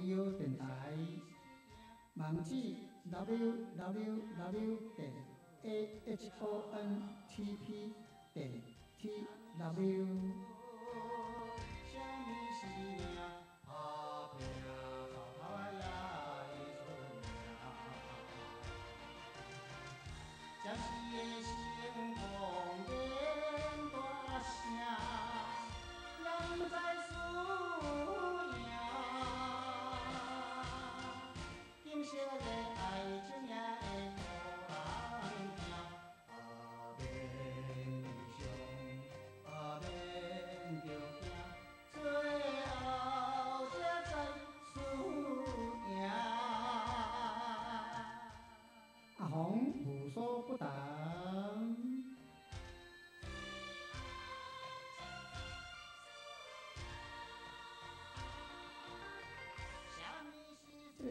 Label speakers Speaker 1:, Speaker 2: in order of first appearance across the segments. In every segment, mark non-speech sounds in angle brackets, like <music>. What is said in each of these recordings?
Speaker 1: A U 电台网址 w w w
Speaker 2: 点 a h o n t p 点 t w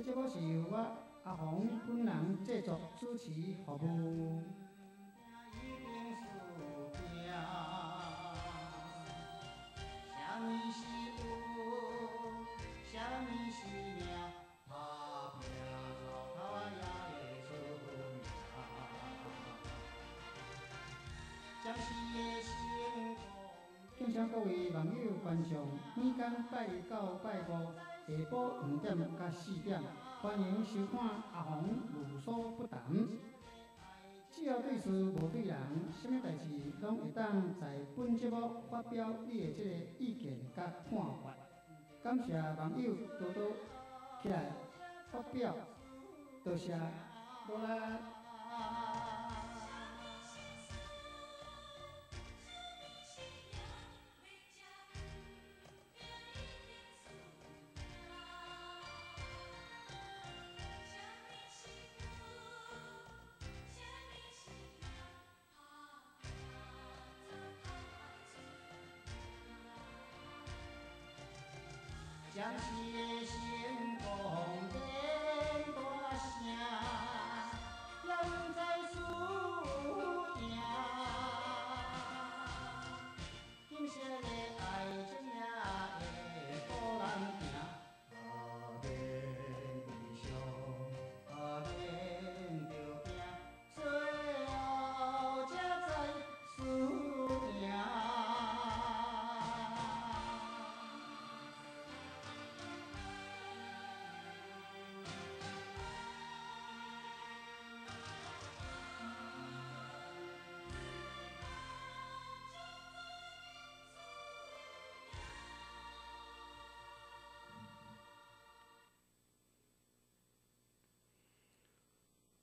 Speaker 1: 这个是由我阿洪本人制作主持服
Speaker 2: 务。感谢各位网友观赏，每天拜一拜五。下晡五点到四点，欢迎收看阿红无所不谈。
Speaker 1: 只要对事无对人，什么代志拢会当在本节目发表你诶即个意见甲看法。感谢网友多多
Speaker 2: 起来发表，多谢多啦。谢谢侬。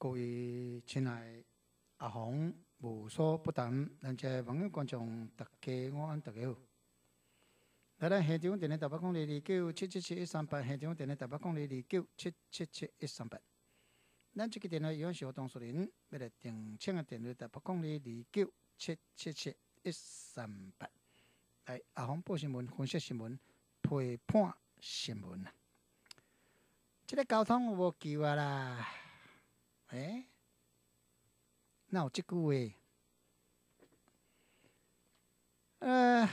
Speaker 1: 各位亲爱阿红，无所不谈，咱只网友观众大家晚安大家好。来，现场电话八公里二九七七七一三八，现场电话八公里二九七七七一三八。咱这个电话有当事树林，要来订车个电话八公里二九七七七一三八。来，阿红报新闻，分析新闻，批判新闻啊！即个交通有无计划啦？哎，那有即句话，呃，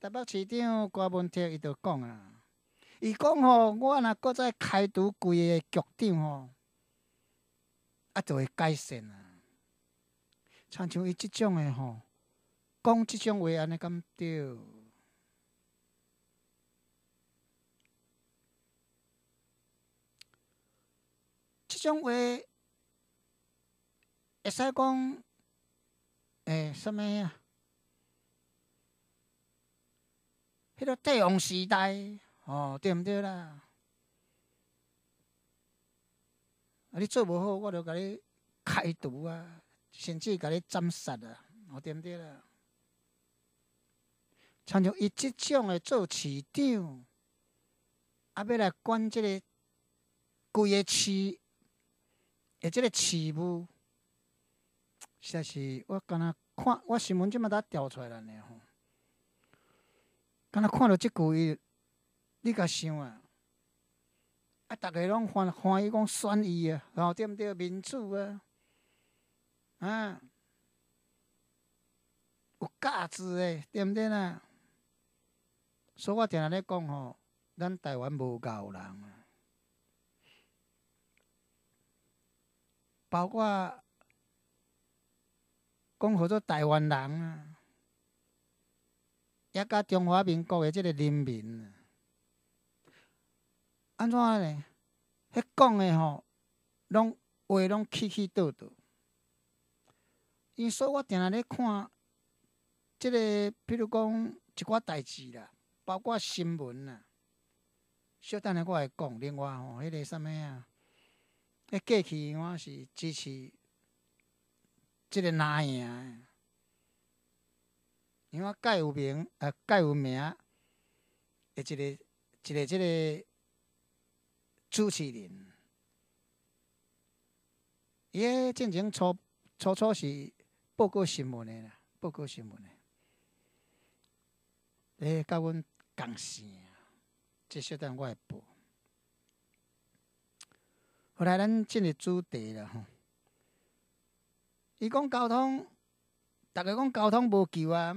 Speaker 1: 台北市长郭文韬伊就讲啊，伊讲吼，我若搁再开除规个局长吼，啊就会改善啊，参像伊即种的吼，讲即种话安尼咁对，即种话。会使讲，诶，什么啊？迄个帝王时代，哦，对毋对啦？啊，你做无好，我就甲你开除啊，甚至甲你斩杀啊，对毋对啦？参照伊即种诶做市长，后尾来管即个规个市，诶，即个市务。实在是我敢若看，我新闻即物仔调出来呢吼，敢若看到即句，你甲想啊？啊，逐个拢欢欢喜讲选伊啊，然后对毋对？民主啊，啊，有价值诶，对毋对啊？所以我听人咧讲吼，咱台湾无够人啊，包括。讲好多台湾人啊，也甲中华民国的这个人民，安怎呢？迄讲的吼，拢话拢起起倒倒。伊说我定定咧看，即个比如讲一寡代志啦，包括新闻啦。小等下我来讲，另外吼，迄个啥物啊？迄过去我是支持。即个哪样？因看盖有明，呃，盖有明，一个一个即个主持人，伊个进前初初初是报告新闻的啦，报告新闻的，诶，甲阮共姓即小段我会报。后来咱进入主题了吼。伊讲交通，逐个讲交通无救啊！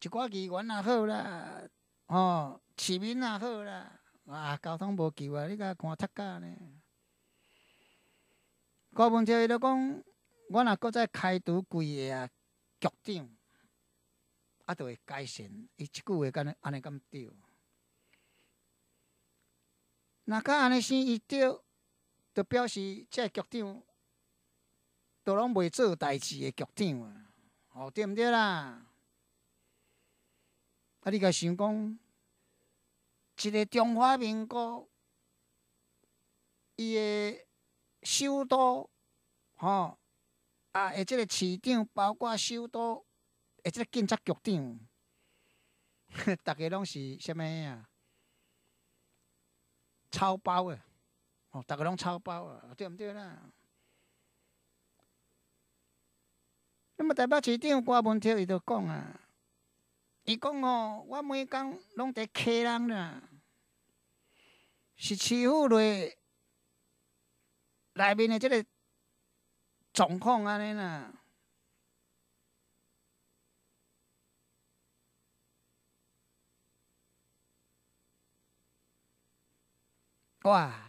Speaker 1: 一寡议员也好啦，吼市民也好啦，啊，交通无救啊！你甲看七安呢？高文超伊就讲，我若搁再开除几个啊局长，啊就会改善。伊即句话敢安尼敢对？若甲安尼生？伊对，就表示即个局长。都拢未做代志的局长啊，哦，对毋对啦？啊，你甲想讲，一个中华民国，伊的首都吼，啊诶，即个市长，包括首都诶，即个警察局长，呵，<laughs> 大家拢是虾物啊？抄包的，吼，大家拢抄包啊，对毋对啦？那么台北市长挂门条伊就讲啊，伊讲哦，我每工拢在客人啦，是市府内内面的即个状况安尼啦，哇，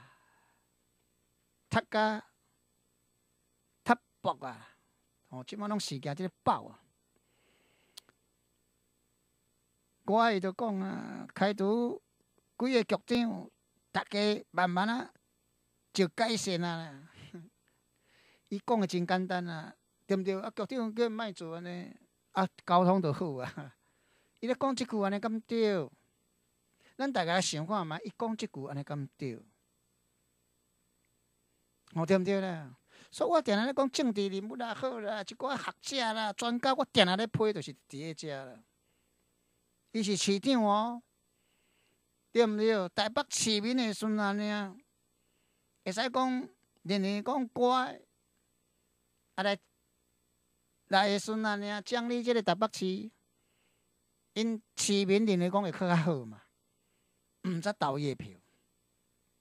Speaker 1: 他家他博啊！哦，即满拢惊即个爆啊！我阿伊就讲啊，开除几个局长，逐家慢慢啊就改善啊。<laughs> 伊讲个真简单啊，对毋对？啊，局长佮莫做安尼，啊，交通就好啊。<laughs> 伊咧讲一句安尼咁对，咱大家想看嘛？伊讲一句安尼咁对，哦，对毋对呢？所以我定定咧讲政治人物也好啦，一寡学者啦、专家，我定定咧批就是伫诶遮啦。伊是市长哦，对毋对？台北市民诶，孙阿娘会使讲认为讲乖，啊来来诶，孙阿娘奖励即个台北市，因市民认为讲会搁较好嘛，毋则投伊诶票，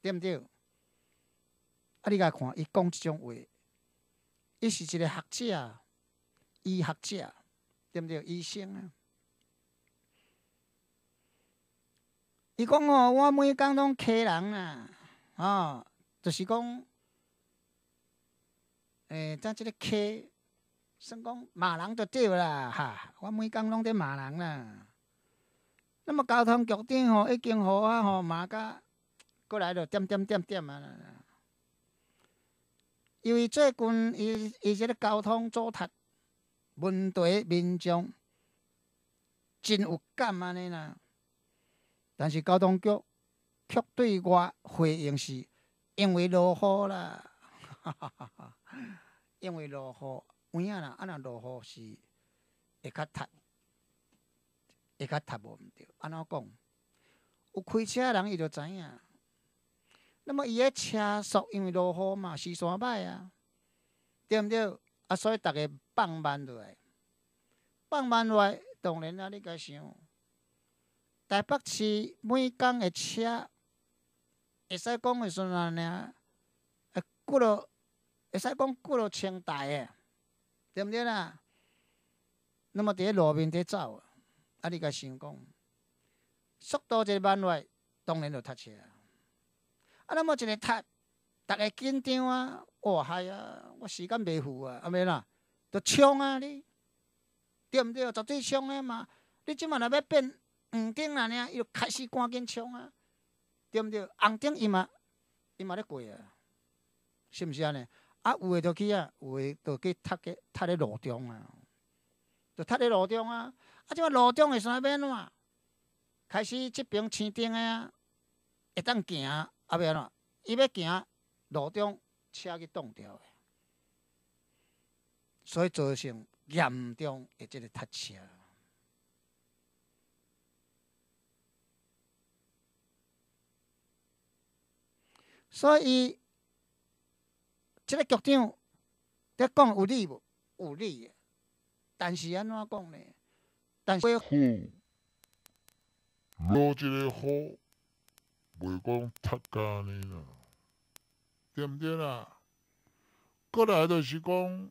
Speaker 1: 对毋对？啊，你甲看伊讲即种话。伊是一个学者，医学者，对毋对？医生。啊。伊讲哦，我每工拢客人啊，哦，就是讲，诶，咱即个客，算讲骂人就对啦，哈，我每工拢伫骂人啦。那么交通局长哦，已经互我吼骂甲过来就点点点点啊。因为最近伊伊即个交通阻塞问题民众真有感安尼啦，但是交通局却对外回应是因为落雨啦，<laughs> 因为落雨，有影啦，安若落雨是会较塞，会较塞无毋对，安怎讲有开车人伊就知影。那么伊个车速因为落雨嘛，时山歹啊，对毋对？啊，所以逐个放慢落来。放慢落来，当然啊，你该想，台北市每工个车，会使讲个算安尼啊，过了会使讲过了千台诶，对毋对啦？那么伫个路面伫走，啊，你该想讲，速度一慢落来，当然就塞车。啊，那么一个读，逐个紧张啊！哇嗨啊，我时间袂赴啊，阿咪啦，着冲啊你！对毋对？绝对冲诶嘛！你即满若要变黄灯啊，伊又开始赶紧冲啊！对毋对？红灯伊嘛，伊嘛咧过啊，是毋是安尼？啊，有诶着去啊，有诶着去读个，读咧路中啊，着读咧路中啊！啊，即满路中会先变怎？开始即边青灯啊，会当行。啊，袂安怎？伊要行路中车去撞掉的，所以造成严重的即个特车。所以这个局长，在讲有理无？有理。但是安怎讲呢？但是。袂讲塞车呢啦，
Speaker 2: 对不对啊？过来就是
Speaker 1: 讲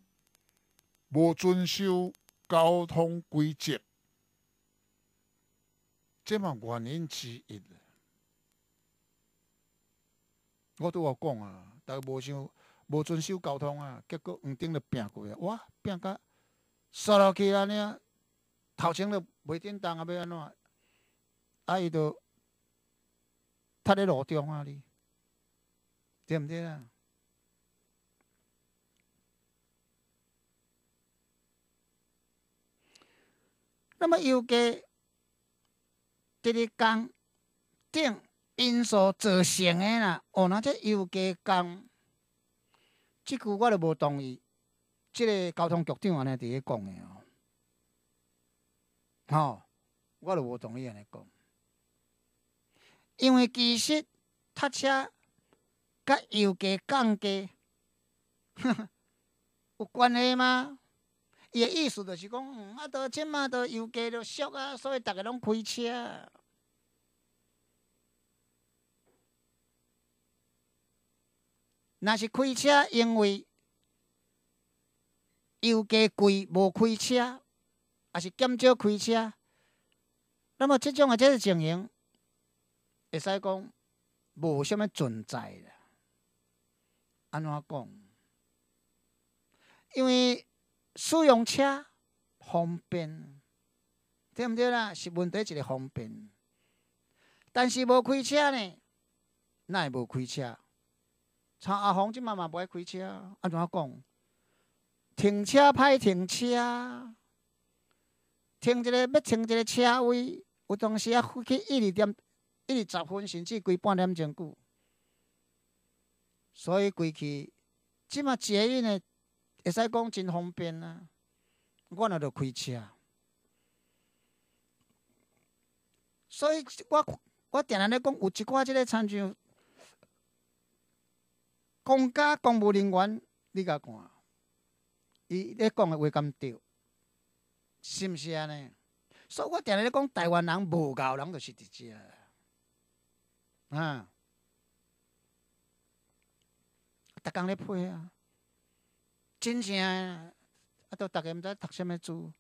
Speaker 1: 无遵守交通规则，即嘛原因之一。我都话讲啊，但无想无遵守交通啊，结果黄灯就变过啊，哇变甲刷落去安尼啊，头前就袂点动啊，要安怎？啊伊就。在路中啊，你对不对啊？那么油价这个刚定因素造成的啦，哦，那这油价刚，这句我都无同意，这个交通局长安尼伫咧讲的哦，哦，我都无同意安尼讲。因为其实堵车甲油价降低，<laughs> 有关系吗？伊个意思就是讲，啊，到即马到油价就俗啊，所以逐个拢开车。若是开车，因为油价贵，无开车，啊是减少开车。那么即种个即个情形。会使讲无虾物存在啦，安怎讲？因为私用车方便，对毋对啦？是问题一个方便，但是无开车呢，那会无开车。像阿红即满嘛爱开车，安怎讲？停车歹停车，停一个要停一个车位，有当时啊去一二点。一二十分甚至规半点钟久，所以规去即马捷运诶，会使讲真方便啊！我那着开车，所以我我定安咧讲有一寡即个参照，公家公务人员你甲看，伊咧讲诶话敢对，是毋是安尼？所以我定安咧讲台湾人无够人就是伫遮。啊！逐天咧配啊，真正啊，都逐个毋知读虾米书，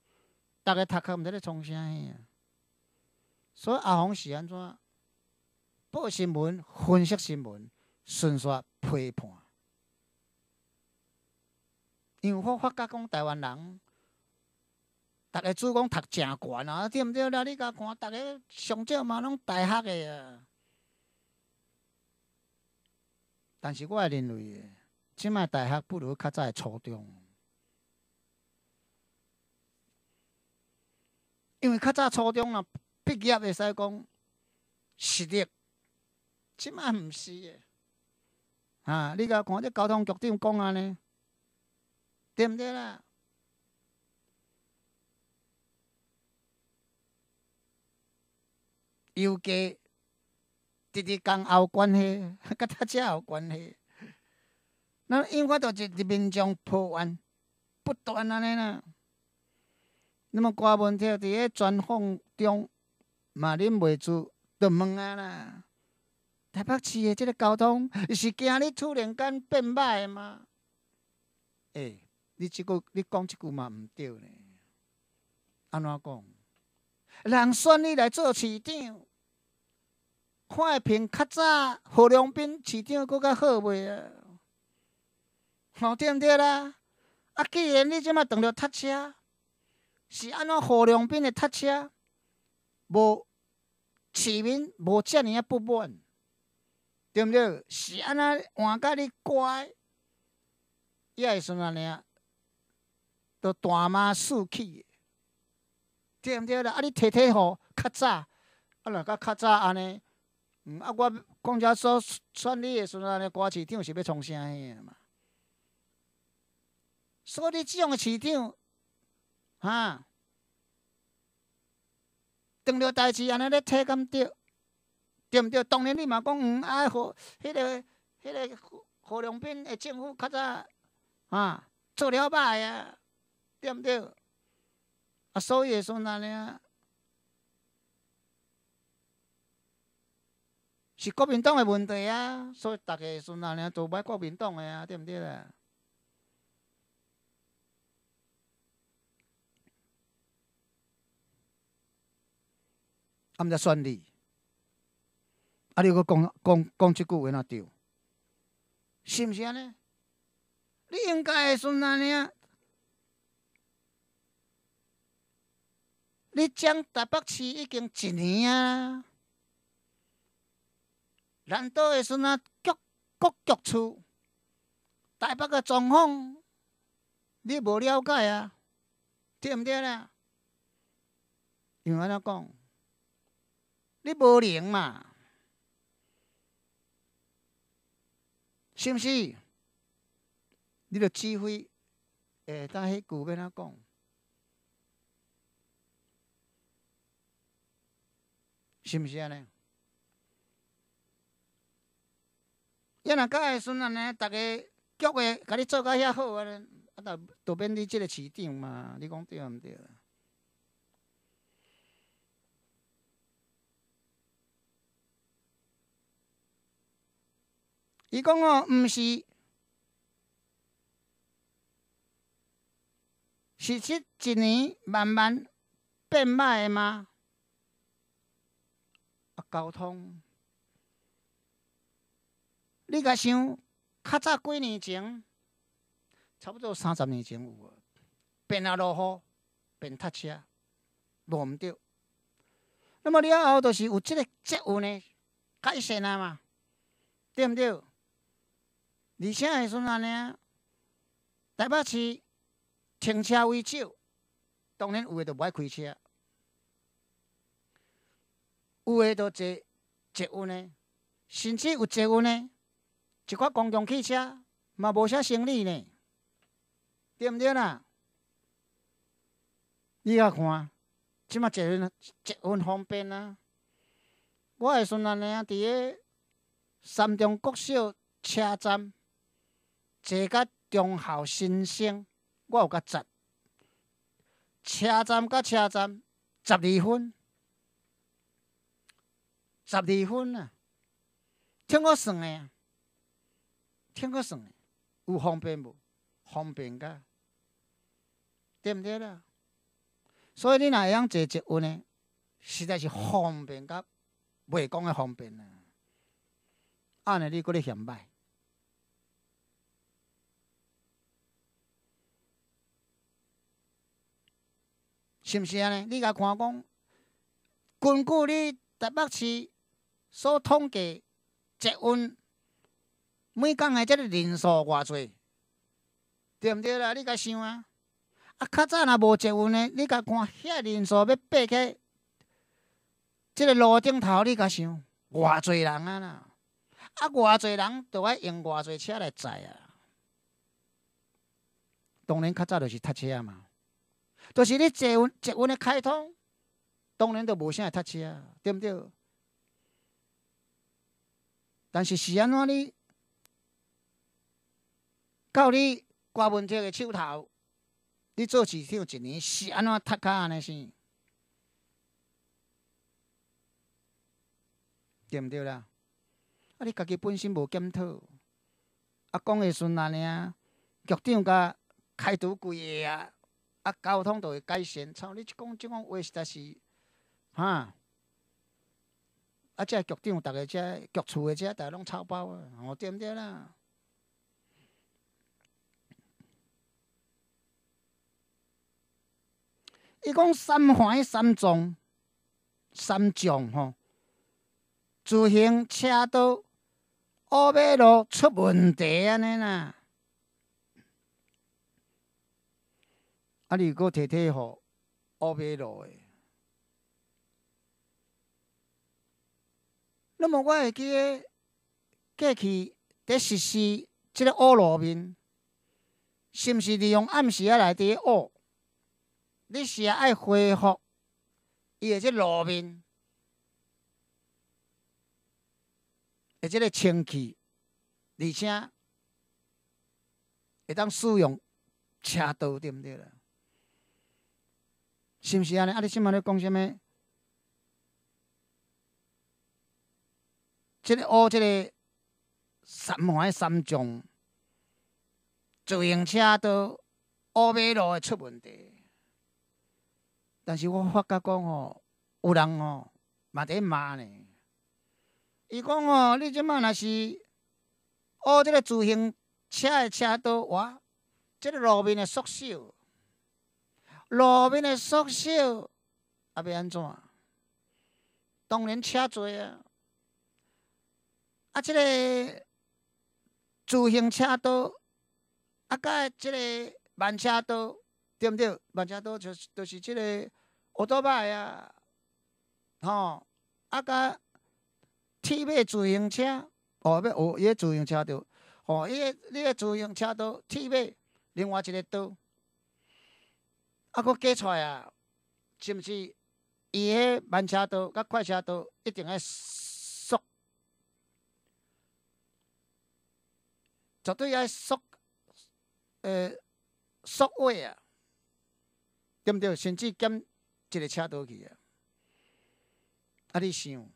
Speaker 1: 逐个读课毋知咧创啥啊。所以阿红是安怎？报新闻、分析新闻、顺续批判。因为我发觉讲台湾人，逐个主讲读正悬啊，对毋对啦？你甲看，逐个上少嘛拢大学啊。但是我也认为，即卖大学不如较早初中，因为较早初中啊，毕业会使讲实力，即卖毋是诶，啊，你甲看这交通局长讲安尼，对毋对啦？有计。一日也有关系，<laughs> 跟他也有关系。那因发都一日民众抱怨不断，安尼啦。那么，郭文韬伫诶专访中，马林袂住就问啊啦。台北市诶，即个交通是今日突然间变歹吗？诶，你即句，你讲即句嘛毋对呢。安怎讲？人选你来做市长？看个屏较早，胡良斌市长阁较好袂啊？吼，对毋对啦？啊，既然你即马撞着堵车，是安怎胡良斌的堵车，无市民无遮尔啊不满，对毋对？是安怎换甲你乖？也是安尼啊，都大妈四气，对毋对啦？啊，你提提互较早，啊，若个较早安尼。嗯，啊，我讲遮所选你诶时候，安歌市场是要从虾个嘛？所以，这样市场，哈，当着代志安尼咧扯咁着，对毋对？当然你嘛讲唔啊？河，迄个，迄个河，河良斌诶，政府较早，哈，做了歹啊，对毋对？啊，所以诶，孙阿娘。是国民党诶问题啊，所以大家孙阿娘都买国民党诶啊，对毋对啊？毋只选你，啊！你搁讲讲讲即句话哪对？是毋是安尼？你应该个孙阿娘，你将台北市已经一年啊。难道会是那各各局处台北的状况，你无了解啊？对毋对啦？为安尼讲，你无灵嘛？是毋是？你著指挥，诶，当句股安怎讲，是毋是安尼？要若讲会像安尼，大家做个，甲你做甲遐好啊，啊，都都面你即个市场嘛，你讲对唔对？伊讲哦，毋是，是这一年慢慢变歹吗？啊，交通。你甲想较早几年前，差不多三十年前有，无？边啊落雨边塞车，落毋着。那么了后就是有即个职务呢，改善啊嘛，对毋对？而且是算安尼，台北市停车位少，当然有诶，都无爱开车，有诶都坐捷务呢，甚至有捷务呢。一挂公共汽车嘛，无啥生理呢，对毋对啦？你啊看，即卖坐一分方便啊！我下顺安尼啊，伫个三中国小车站坐到中校新生，我有较急，车站到车站十二分，十二分啊，怎好算诶。听过算，有方便无？方便噶，对毋对啦？所以你若会样坐一运呢，实在是方便噶，袂讲个方便啊。安尼你佫咧嫌歹，是毋是安尼？你甲看讲，根据你台北市所统计，一运。每工的即个人数偌侪，对毋对啦？你甲想啊！啊，较早若无捷运诶，你甲看遐人数要爬起，即个路顶头你甲想偌侪人啊啦！啊，偌侪人得要用偌侪车来载啊！当然较早就是塞车嘛，就是你捷运捷运的开通，当然著无啥会塞车，对毋对？但是是安怎呢？到你挂文职的手头，你做市长一年是安怎踢卡安尼先？对毋对啦？啊，你家己本身无检讨，啊，讲的顺安尼啊？局长甲开除几个啊，啊，交通都会改善，操！你即讲即讲话是在是，哈，啊，即个局长逐个即个局处的即个逐个拢草包啊，对毋对啦？伊讲三环三纵三纵吼，自行车道黑马路出问题安尼啦。啊，如果提提互黑马路诶，那么我会记诶，过去伫实施即个乌路面，是毋是利用暗时啊内底黑？你是爱恢复伊诶即路面，诶即个清气，而且会当使用车道，对毋对了？是毋是安尼？啊，你新闻咧讲啥物？即个乌即个三环三中自行车都乌尾路会出问题？但是我发觉讲哦，有人哦嘛在骂呢。伊讲哦，你即卖若是哦，即个自行车的车道哇，即个路面的缩小，路面的缩小也袂安怎？当然车侪啊，啊，即个自行车道，啊，甲即个慢车道对毋对？慢车道就是、就是即个。学做歹啊，吼！啊，甲铁马自行车，哦，要学伊个自行车着，吼，伊个你个自行车着，铁马另外一个刀，啊，佫加出啊，是毋是？伊个慢车道甲快车道一定爱缩，绝对爱缩，诶，缩位啊，对毋对？甚至减。一个车道去啊！啊！你想？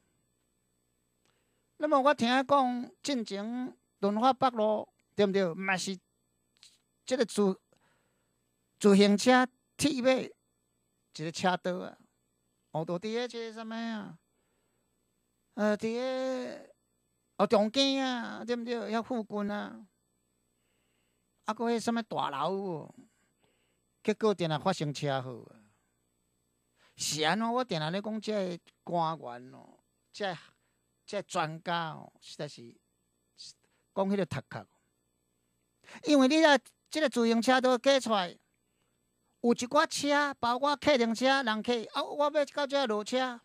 Speaker 1: 那么我听讲，进前敦化北路对毋对？嘛是即个自自行车、铁马一个车道啊。哦，都伫个些什啊？呃，伫个哦，中间啊，对毋对？遐附近啊，啊，搁迄什物大楼，结果定啊发生车祸。是安哦，我定下咧讲，即个官员哦，即、即专家哦，实在是讲迄个头壳。因为你啊，即个自行车都过出，来，有一寡车，包括客运车、人客，啊，我要到即个路车，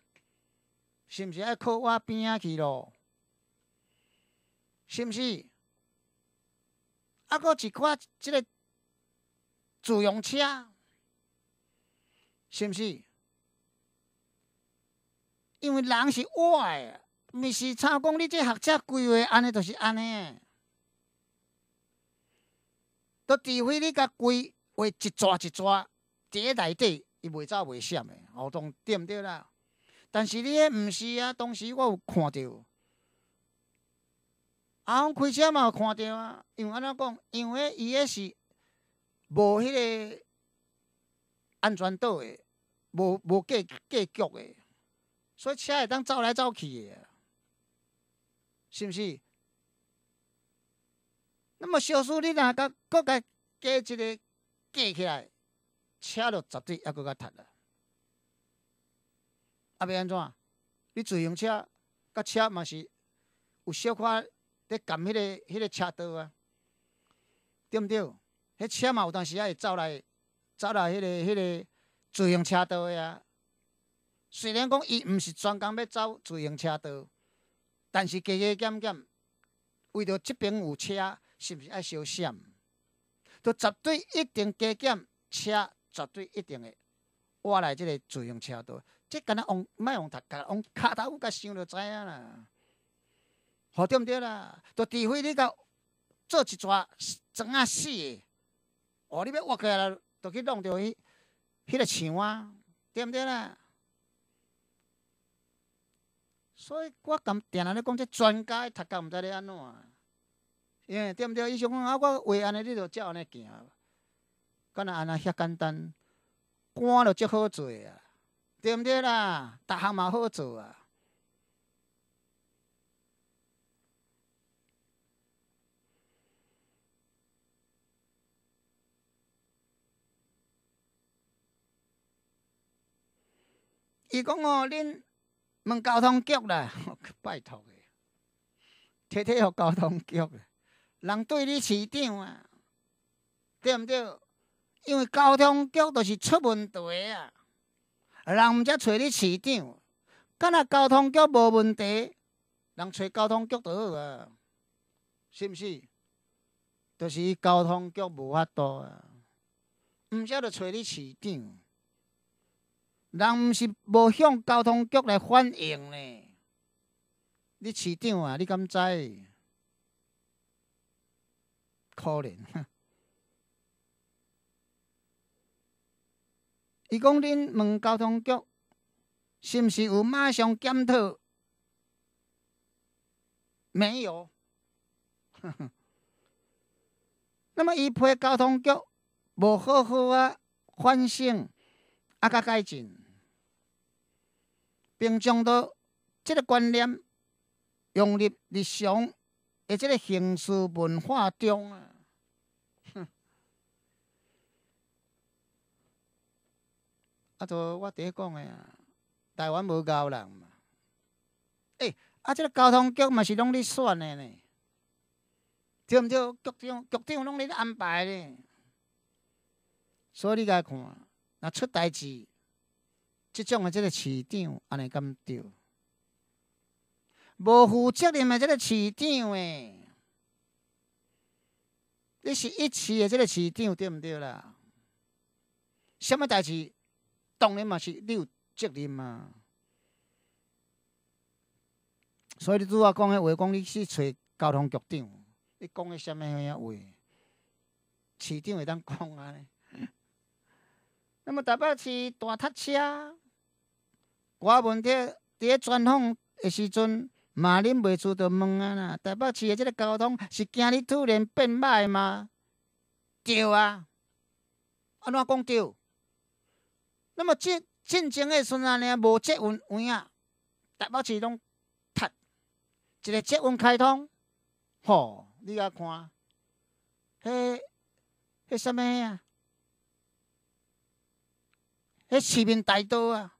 Speaker 1: 是毋是爱靠我边仔去咯？是毋是？啊，搁一寡即个自行车，是毋是？因为人是活诶，毋是参讲你这学车规划，安尼就是安尼。都除非你甲规划一抓一抓，伫咧内底，伊袂走袂闪诶，互动对毋对啦？但是你迄毋是啊，当时我有看着。啊，阮开车嘛有看着啊，因为安怎讲？因为伊迄是无迄个安全岛诶，无无计计局诶。所以车会当走来走去，是毋是？那么小车你若甲各家加一个加起来，车就绝对还佫较堵了。啊，要安怎？你自行车甲车嘛是有小可伫夹迄个迄个车道啊？对毋对？迄车嘛有当时也会走来走来迄个迄个自行车道啊。虽然讲伊毋是专工要走自行车道，但是加加减减，为着即边有车，是毋是爱烧闪？都绝对一定加减车，绝对一定的挖来即个自行车道，这若往莫往头，敢往脚头甲想就知影啦。好对毋对啦？都除非你到做一撮怎啊死？哦，你要挖起来，就去弄到伊迄个墙啊？对毋对啦？所以我感定安尼讲，这专家读到毋知咧安怎，诶，对毋对？伊想讲啊，我画安尼，你著照安尼行，敢若安尼遐简单，官著即好做啊，对毋对啦？逐项嘛好做啊。伊讲哦，恁。问交通局啦，<laughs> 拜托个，摕摕互交通局。人对你市长啊，对毋对？因为交通局都是出问题啊，人毋才找你市长。敢若交通局无问题，人找交通局就好啊，是毋是？就是伊交通局无法度啊，毋才著找你市长。人毋是无向交通局来反映呢？你市长啊，你敢知？可怜，<laughs> 伊讲恁问交通局，是毋是有马上检讨？没有。<laughs> 那么伊批交通局无好好啊反省。啊，甲改进，并将到即个观念融入日常的即个形式文化中啊。啊，都我第一讲的啊，台湾无高人嘛。哎，啊，即个交通局嘛是拢在选的呢，对毋对？局长？局长拢咧安排呢，所以你家看。若出代志，即种诶，即个市长安尼敢对，无负责任诶，即个市长诶，你是一市诶，即个市长对毋对啦？什么代志，当然嘛是你有责任啊。所以你拄仔讲诶话，讲你去找交通局长，你讲诶物？迄样话，市长会当讲安尼？那么台北市大塞车，我问伫在专访的时阵，马林袂出就问啊啦，台北市的即个交通是今日突然变歹吗？照啊，安怎讲照？那么进进前的像安尼无捷运，黄啊，台北市拢塞，一个捷运开通，吼，你啊看，迄迄什物啊？迄市民大道啊，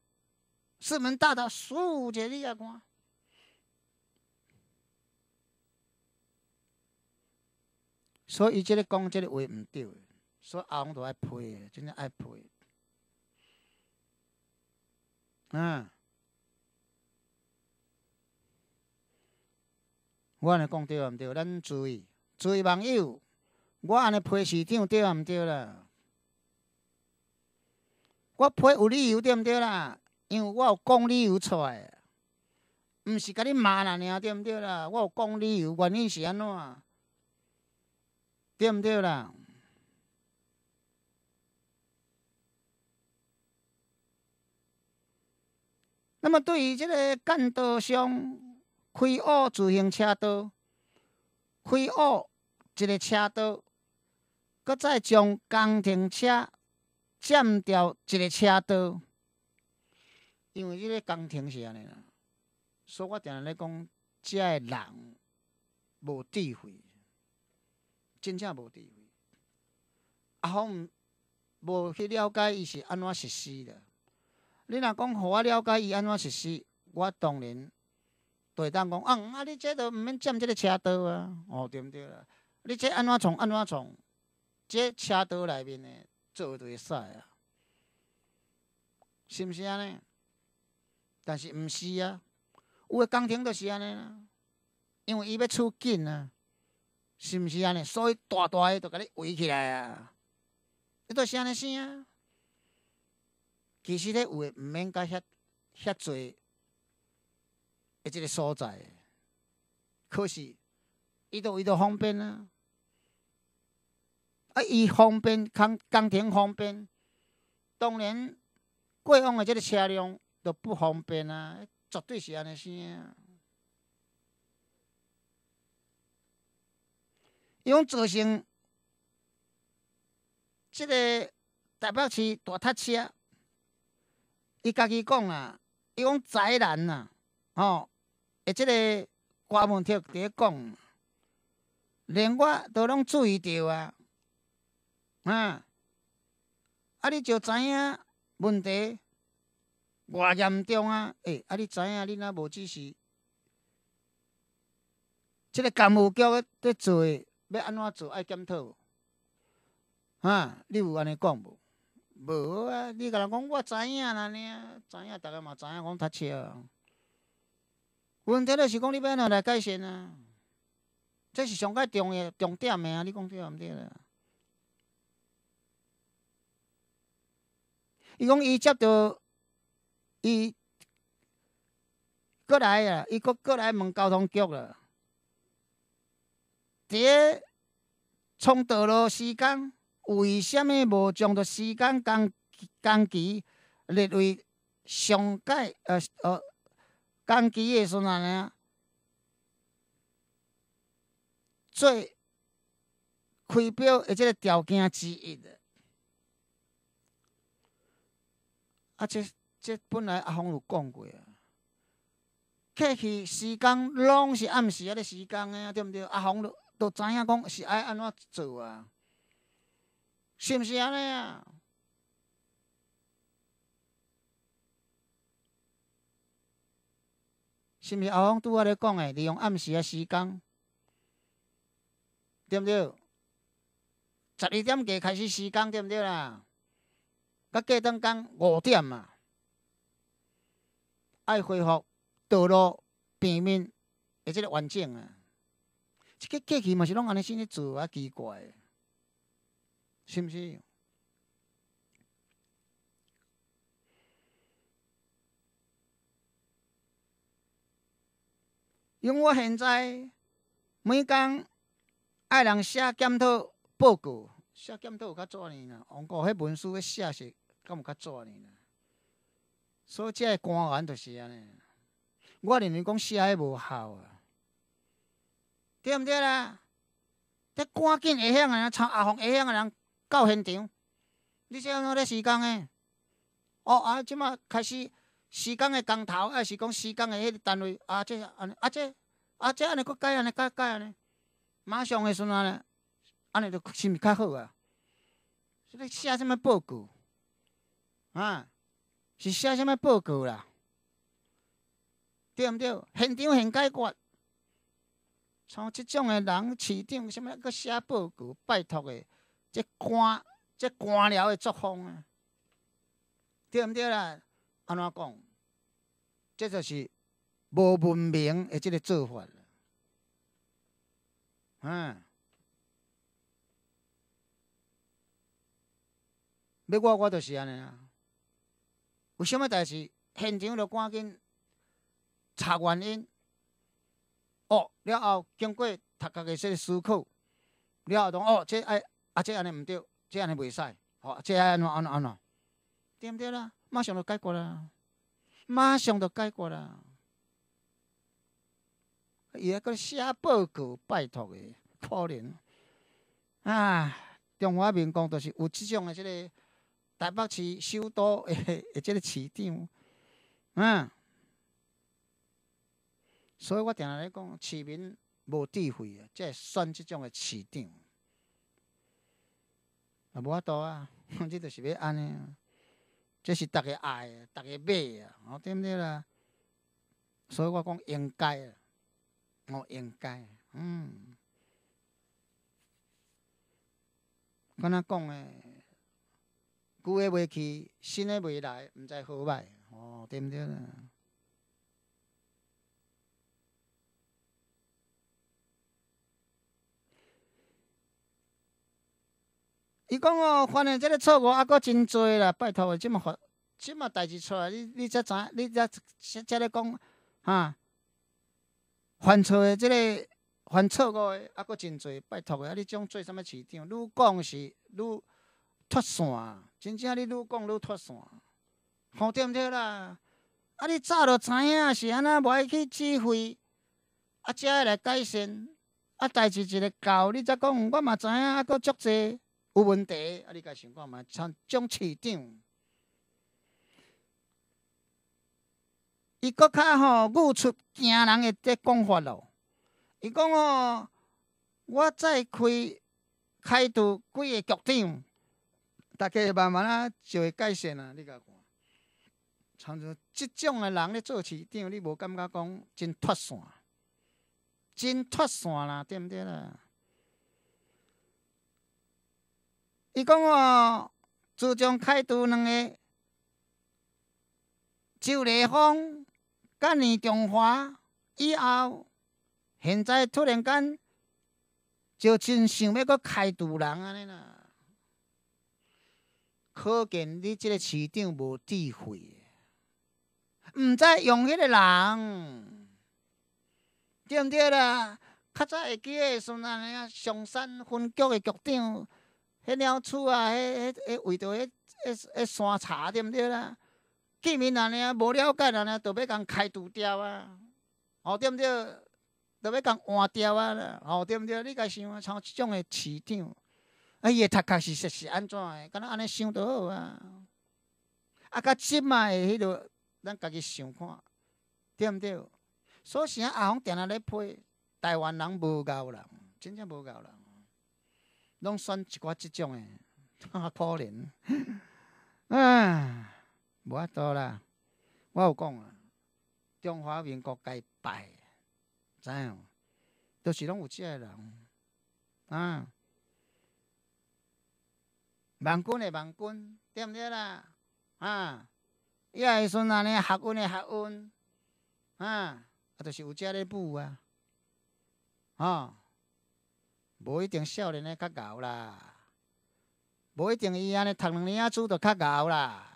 Speaker 1: 市门大道，数下你啊看。所以，即个讲即个话毋对，所以阿公都爱批，真正爱批。啊！我安尼讲对也毋对，咱注意注意网友，我安尼批市长对也毋对啦。我批有理由对毋对啦？因为我有讲理由出，来，毋是甲你骂啦，尔对毋对啦？我有讲理由，原因是安怎？对毋对啦？那么对于即个干道上开挖自行车道、开挖一个车道，搁再将工程车。占掉一个车道，因为即个工程是安尼啦，所以我定定咧讲，遮个人无智慧，真正无智慧，阿方无去了解伊是安怎实施的。你若讲，互我了解伊安怎实施，我当然就会当讲，嗯，啊，你这都毋免占即个车道啊，哦，对毋对啦？你这安怎从安怎从？这车道内面的。做就会使啊，是毋是安尼？但是毋是啊，有诶工程就是安尼啦，因为伊要出紧啊，是毋是安尼？所以大大诶，就甲你围起来啊，你就是安尼生啊。其实咧有诶，毋免甲遐遐侪诶即个所在，可是伊都伊都方便啊。啊！伊方便，工工程方便，当然过往的即个车辆都不方便啊，绝对是安尼啊。伊讲造成即个台北市大塞车，伊家己讲啊，伊讲灾难啊，哦，诶，即个刮问贴伫咧讲，连我都拢注意到啊。啊，你就知影问题偌严重啊！诶，啊，你知影你若无指示？即个干务局在做，要安怎做？爱检讨。哈，你有安尼讲无？无啊！你甲人讲我知影啦，你啊，知影，逐个嘛知影，讲读书。问题就是讲你要怎来改善啊？这是上较重要重点的啊！你讲对啊？毋对啦？伊讲，伊接到，伊过来啊，伊过过来问交通局了。在创道路施工，为什么无将着施工工工期列为上改呃呃工期的时阵呢？啊？开标诶，即个条件之一。啊！即即本来阿洪有讲过啊，客气时间拢是暗时啊，个时间啊，对毋对？阿洪都都知影讲是爱安怎做啊？是毋是安尼啊？是毋是阿洪拄仔咧讲诶？利用暗时啊，时间对毋对？十二点几开始施工，对毋对啦？啊，隔天讲五点啊，爱恢复道路平面的这个完整啊，这个过去嘛是拢安尼先去做啊，奇怪，是毋是？因为我现在每天爱人写检讨报告，写检讨有卡做呢，往过迄文书要写是干么较早呢？所以，即个官员就是安尼。我认为讲写诶无效啊，对毋对啦？得赶紧会晓的人，阿互会晓的人到现场。你安看咧时间的？哦，啊，即马开始时间的工头，还是讲时间的迄个单位？啊，即安尼，啊，即啊，即安尼，搁改安尼，改改安尼。马上诶，算呐，安尼就毋是较好啊。你写什么报告？啊，是写什么报告啦？对毋对？现场现解决，像即种诶人，市长什物还写报告，拜托诶，这官这官僚诶作风啊，对毋对啦？安怎讲？这就是无文明诶，即个做法。啦。你要我都是安尼啊。有什物代志，现场就赶紧查原因。哦，了后经过大家的即个思考，了后讲哦，即哎啊，这安尼毋对，即安尼袂使，哦即安怎安怎安怎？对毋对啦？马上就解决啦！马上就解决啦！伊还搁写报告，拜托的，可怜！啊，中华民工都是有即种的即个。台北市首都 <laughs> 诶的即个市长，啊，所以我定在讲，市民无智慧啊，即选即种诶市长，啊，无法度啊，你 <laughs> 著是要安尼啊，这是逐个爱逐个家买啊，对毋对啦？所以我讲应该啊，我应该，嗯，跟他讲诶。旧的袂去，新的袂来，毋知好歹，吼对毋对啦？伊讲哦，犯的即个错误还阁真侪啦！拜托个，即嘛犯，即嘛代志出来，你你才知，你才才咧讲哈？犯错的即个犯错误的还阁真侪，拜托的，啊！你种做啥物市场？愈讲是汝脱线？真正你愈讲愈脱线，好点点啦！啊，你早著知影是安那，袂去指挥，啊，会来改善，啊，代志一个到，你才讲，我嘛知影，啊，佫足济有问题，啊，你家想看嘛，像总市长，伊佫较吼露出惊人诶，即讲法咯。伊讲哦，我再开开除几个局长。大家慢慢啊就会改善啊，你甲看。参照即种诶人咧做市场，你无感觉讲真脱线，真脱线啦，对毋对啦？伊讲哦，自从开除两个周丽芳甲倪中华以后，现在突然间就真想要搁开除人安尼啦。可见你即个市场无智慧，毋知用迄个人，对毋对啦？较早会记诶，阵，安尼啊，上山分局诶局长，迄鸟厝啊，迄迄迄为着迄迄迄山茶，对毋对啦？见面安尼啊，无了解安尼，就要共开除掉啊，哦对毋对？就要共换掉啊，哦对毋对？你家想啊，像即种诶市长。伊个头壳是实是安怎的？敢若安尼想都好啊！啊，甲即卖的迄落，咱家己想看，对毋对？所以啊，阿红定定咧批台湾人无够人，真正无够人，拢选一寡即种的，<laughs> 可怜啊，无法度啦！我有讲啊，中华民国该败，影样？都是拢有即个人啊。万军的万军对不对啦？啊，伊也是说安呢学运的学运，啊，啊，就是有遮咧富啊，吼，无一定少年的较熬啦，无一定伊安尼读两年啊书就较熬啦。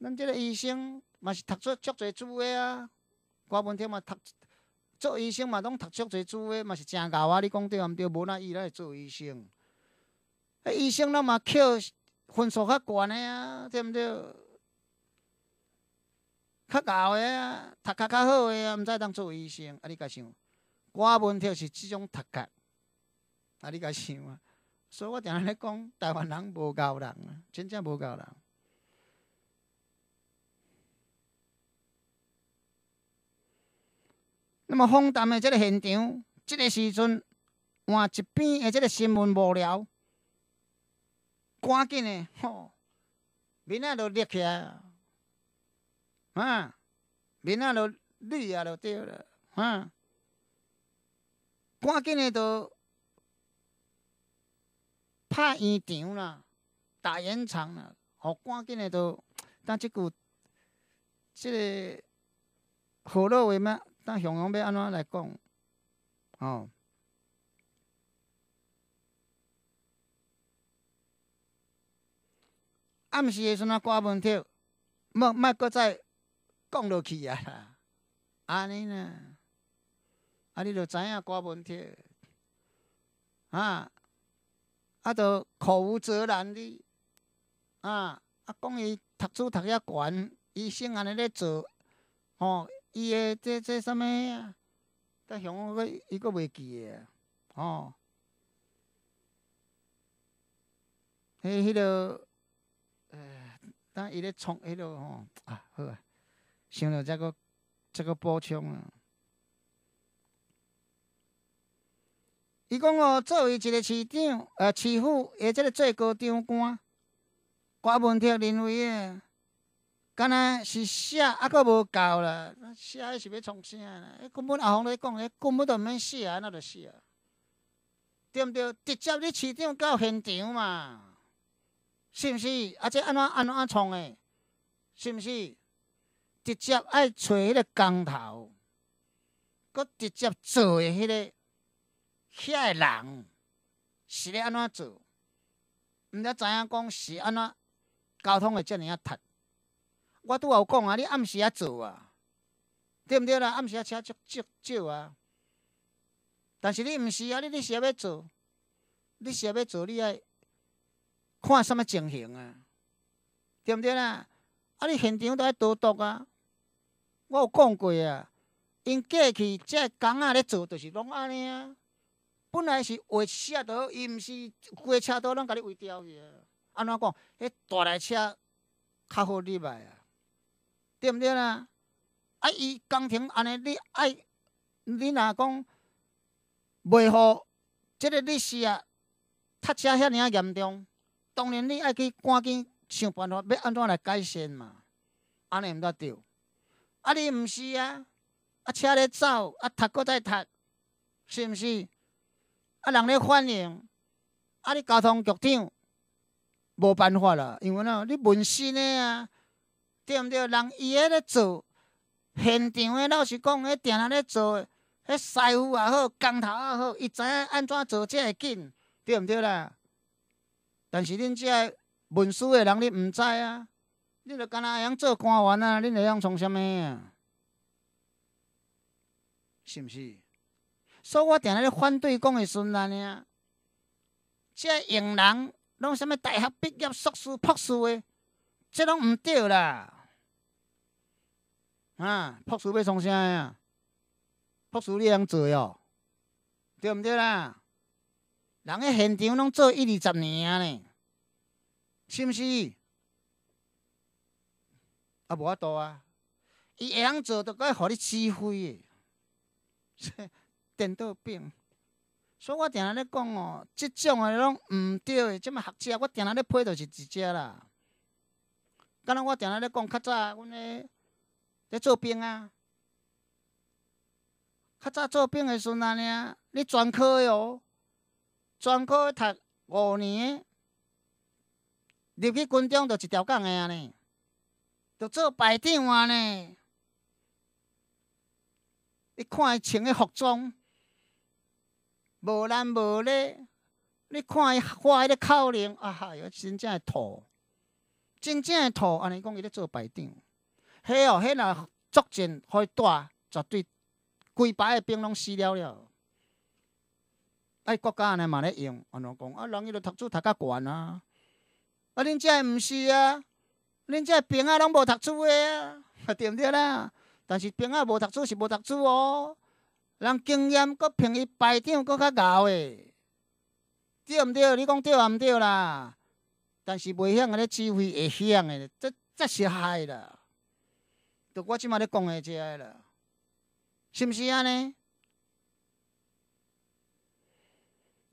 Speaker 1: 咱即个医生嘛是读出足侪书的啊，我 o v 嘛读。做医生嘛，拢读足侪书诶，嘛是诚贤啊！你讲对毋对？无那伊来做医生，啊医生拢嘛扣分数较悬诶啊，对毋对？较贤诶啊，读较较好诶啊，毋知当做医生啊？你甲想，我问题是即种读格，啊你甲想啊，所以我定安尼讲，台湾人无够人啊，真正无够人。那么荒诞的这个现场，这个时阵换一边的这个新闻无聊，赶紧的吼，面阿就立起来，啊，面阿就绿啊就对了，啊，赶紧的都拍延场啦，打延场啦，好，赶紧的都但这个这个火乐为咩？咱向阳要安怎来讲？哦，暗时的时阵啊，挂问题，莫莫搁再讲落去啊！安尼呢？啊，你著知影挂问题，啊，啊，著口无遮难的，啊，啊，讲伊读书读遐悬，伊先安尼咧做，哦。伊个这这什物啊？这熊个伊个袂记个，吼。迄迄个，呃，当伊咧创迄个吼，啊，好啊。想着再个再个补充啊。伊讲哦，作为一个市长、呃，市府，诶，即个最高长官，挂门贴认为个。敢若是写啊？佫无够啦！写是欲创啥啦？根本阿红在讲，根本都毋免写，若着写？对毋对？直接你市长到现场嘛？是毋是？啊这安怎安怎创诶？是毋是？直接爱找迄个工头，搁直接做诶迄个遐个人，是咧安怎做？毋知怎样讲是安怎？交通会遮尔啊堵？我拄也有讲啊，你暗时啊做啊，对毋对啦？暗时啊车少少少啊。但是你毋是啊，你你时要做，你时要做，你爱看什物情形啊？对毋对啦？啊，你现场都爱督导啊。我有讲过啊，因过去这工仔咧做，就是拢安尼啊。本来是画车倒，伊毋是个车倒拢甲你围调去啊。安怎讲？迄大台车较好入来啊。对毋对啦？啊，伊工程安尼，你爱，你若讲袂好，即个你是啊，塌车遐尔啊严重，当然你爱去赶紧想办法，要安怎来改善嘛？安尼毋得着。啊，你毋是啊？啊，车咧走，啊塌搁再塌，是毋是？啊，人咧反映，啊，你交通局长无办法啦，因为呐，你纹新诶啊。对毋对？人伊喺咧做，现场诶老师讲，迄定定咧做，迄师傅也好，工头也好，伊知影安怎做才会紧，对毋对啦？但是恁遮文书诶人，你毋知啊，恁着干那会用做官员啊？恁会用从啥物啊？是毋是？所以我定定咧反对讲诶，孙兰啊，即个用人拢啥物大学毕业、硕士、博士诶，即拢毋对啦。啊，朴树要创啥呀？朴树你通做哦，对毋对啦？人喺现场拢做一、二十年啊呢，是毋是？啊，无法度啊，伊会通做，着该互你挥诶，<laughs> 电脑病，所以我定安咧讲哦，即种诶拢毋对，即么学者，我定安咧批，着是一只啦。敢若我定安咧讲，较早阮诶。在做兵啊，较早做兵的时尼啊，你专科哦，专科读五年，入去军中就一条杠的啊呢，就做排长安呢。你看伊穿的服装，无男无女，你看伊画那个口令，啊哈，哟，真正的土，真正的土，安尼讲伊咧做排长。迄哦，迄若作战可以带，绝对规排个兵拢死了了。啊，国家安尼嘛咧用，安怎讲？啊，人伊着读书读较悬啊。啊，恁遮毋是啊？恁遮兵啊拢无读书个啊？<laughs> 对毋对啦？但是兵啊无读书是无读书哦。人经验佮凭伊排长佮较熬个，对毋对？你讲对啊毋对啦？但是袂晓安尼指挥会晓个，这这是害啦。就我即马咧讲诶遮个啦，是毋是安尼？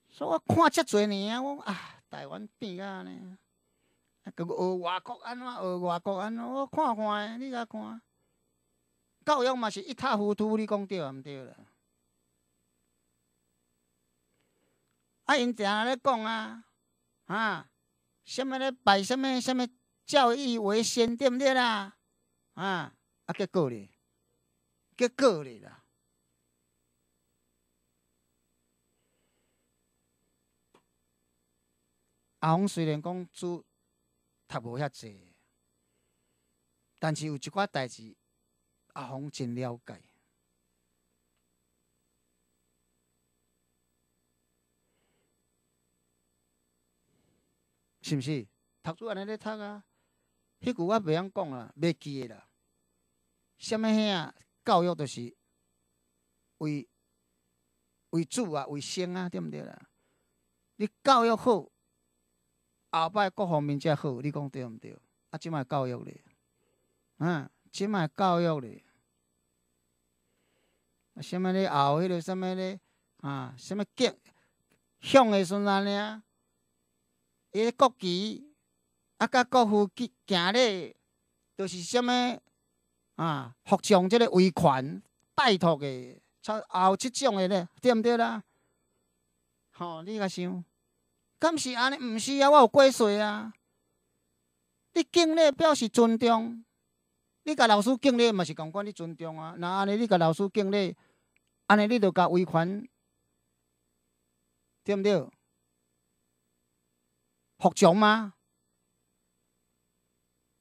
Speaker 1: 所以我看遮侪年啊，我讲啊，台湾变啊安尼，学外国安怎？学外国安怎？我看看诶，你甲看，教育嘛是一塌糊涂。你讲对啊，毋对啦？啊，因正咧讲啊，啊，什么咧？摆什么？什么教育为先？对毋对啦？啊？啊，结果呢？结果呢啦！阿红虽然讲书读无遐济，但是有一寡代志，阿红真了解，是毋是？读书安尼咧读啊，迄句我袂晓讲啊，袂记诶啦。什物遐教育就是为为主啊，为先啊，对毋对啦？你教育好，后摆各方面才好，你讲对毋对？啊，即卖教育咧，啊，即卖教育咧，啊，什么咧？后迄个什物咧？啊，什物结向诶孙尼啊？伊国旗，啊，甲国父去行咧，就是什物。啊，服从即个维权，拜托的，也也有即种的咧，对毋对啦？吼，你甲想，敢是安尼？毋是啊，我有过岁啊。你敬礼表示尊重，你甲老师敬礼嘛是共款，你尊重啊。若安尼你甲老师敬礼，安尼你著甲维权，对毋对？服从吗？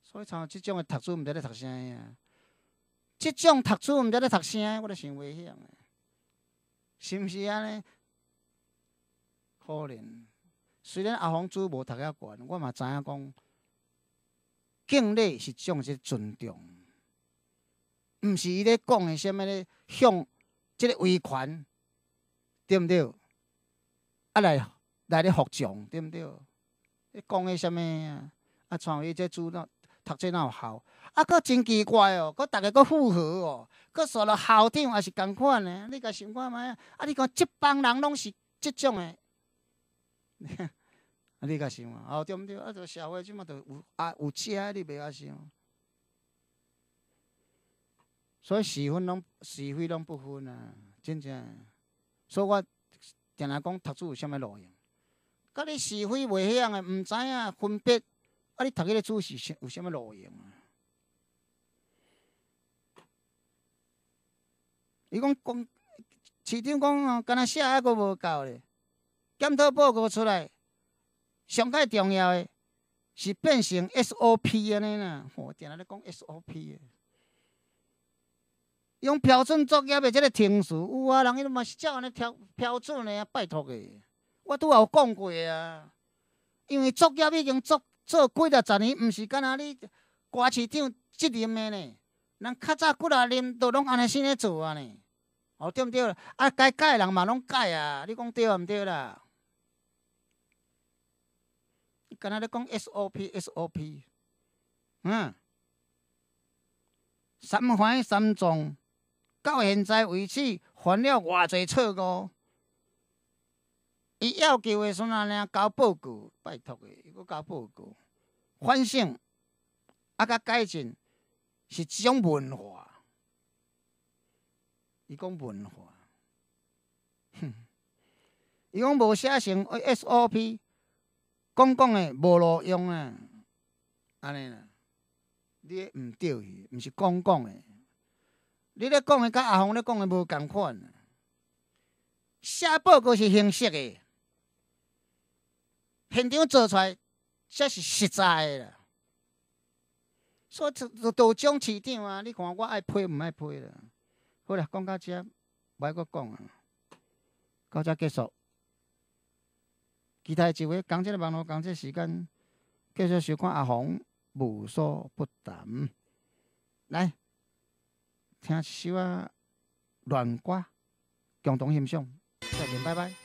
Speaker 1: 所以像即种的读书毋知咧读啥呀？即种读书毋知咧读啥，我都想袂晓诶，是毋是安尼？可怜，虽然阿洪主无读遐悬，我嘛知影讲敬礼是种即尊重，毋是伊咧讲诶啥物咧向即个维权，对毋对？啊来来咧服从，对毋对？你讲诶啥物啊？啊，创伊即主了。读册哪有效？啊，佫真奇怪哦！佫逐个佫复合哦，佫找了校长也是共款的。你甲想看卖啊？啊，你看即帮人拢是即种的。<laughs> 啊，你甲想啊？啊，对毋对？啊，这社会即马都有啊，有遮你袂晓想。所以是非拢是非拢不分啊，真正。所以我定来讲读书有啥物路用？甲你是非袂晓的，毋知影分别。你读迄个做是有啥物路用啊？伊讲讲，市长讲吼，敢若写还阁无够咧，检讨报告出来，上较重要诶，是变成 SOP 安尼啦。我定安咧讲 SOP，用标准作业诶，即个程序，有啊，人伊嘛是照安尼标标准啊，拜托诶，我拄也有讲过啊，因为作业已经做。做几啊十年，毋是干那你歌市长责任的呢。人较早几啊啉，都拢安尼先咧做啊呢，哦对毋对啊，该改的人嘛拢改啊，你讲对毋对啦？干那咧讲 SOP SOP，嗯，三环三纵，到现在为止犯了偌侪错误。伊要求诶，说哪样交报告？拜托伊，伊要交报告，反省啊，甲改进是一种文化。伊讲文化，哼，伊讲无写成 S O P，讲讲诶无路用啊，安尼啦，你毋对去，毋是讲讲诶，你咧讲诶，甲阿峰咧讲诶无共款，写报告是形式诶。现场做出来，才是实在的啦。所以就就浆市场啊，你看我爱批毋爱批啦。好了，讲到这，别个讲啊，到这结束。其他几位讲这个网络，讲这时间，继续收看阿红无所不谈。来，听一首啊乱歌，共同欣赏。再见，拜拜。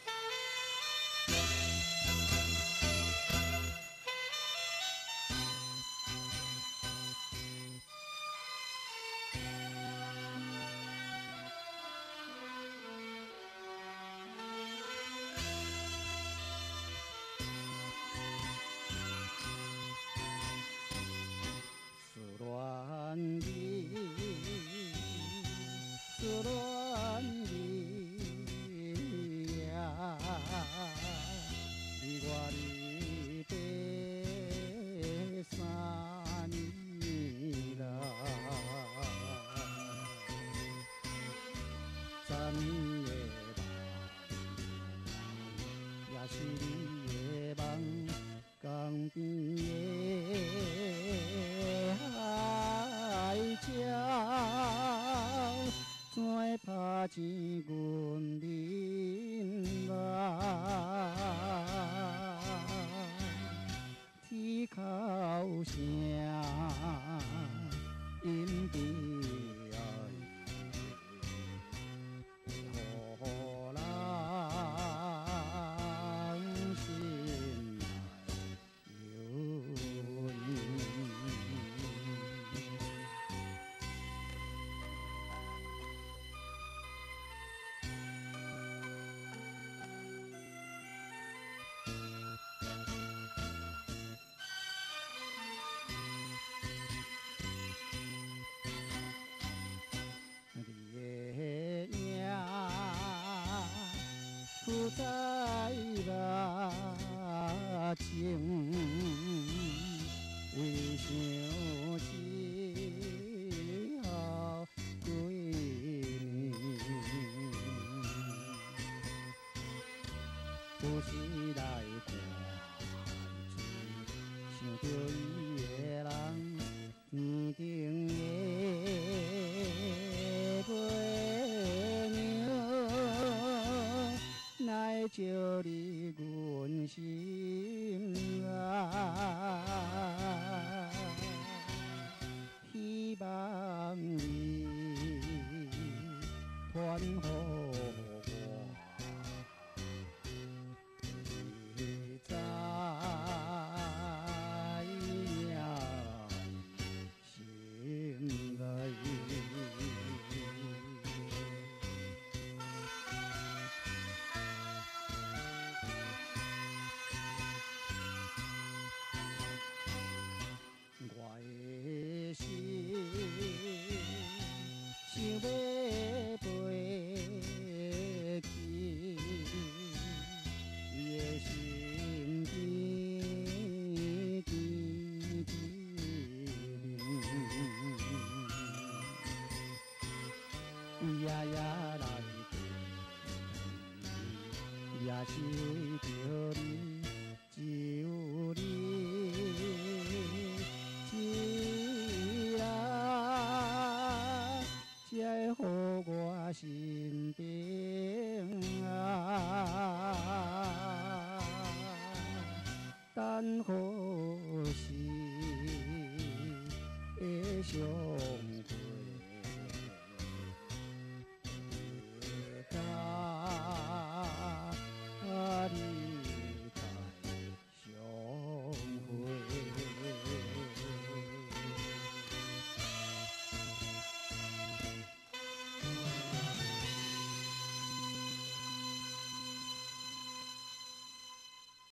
Speaker 2: 在那情未相知，好归是。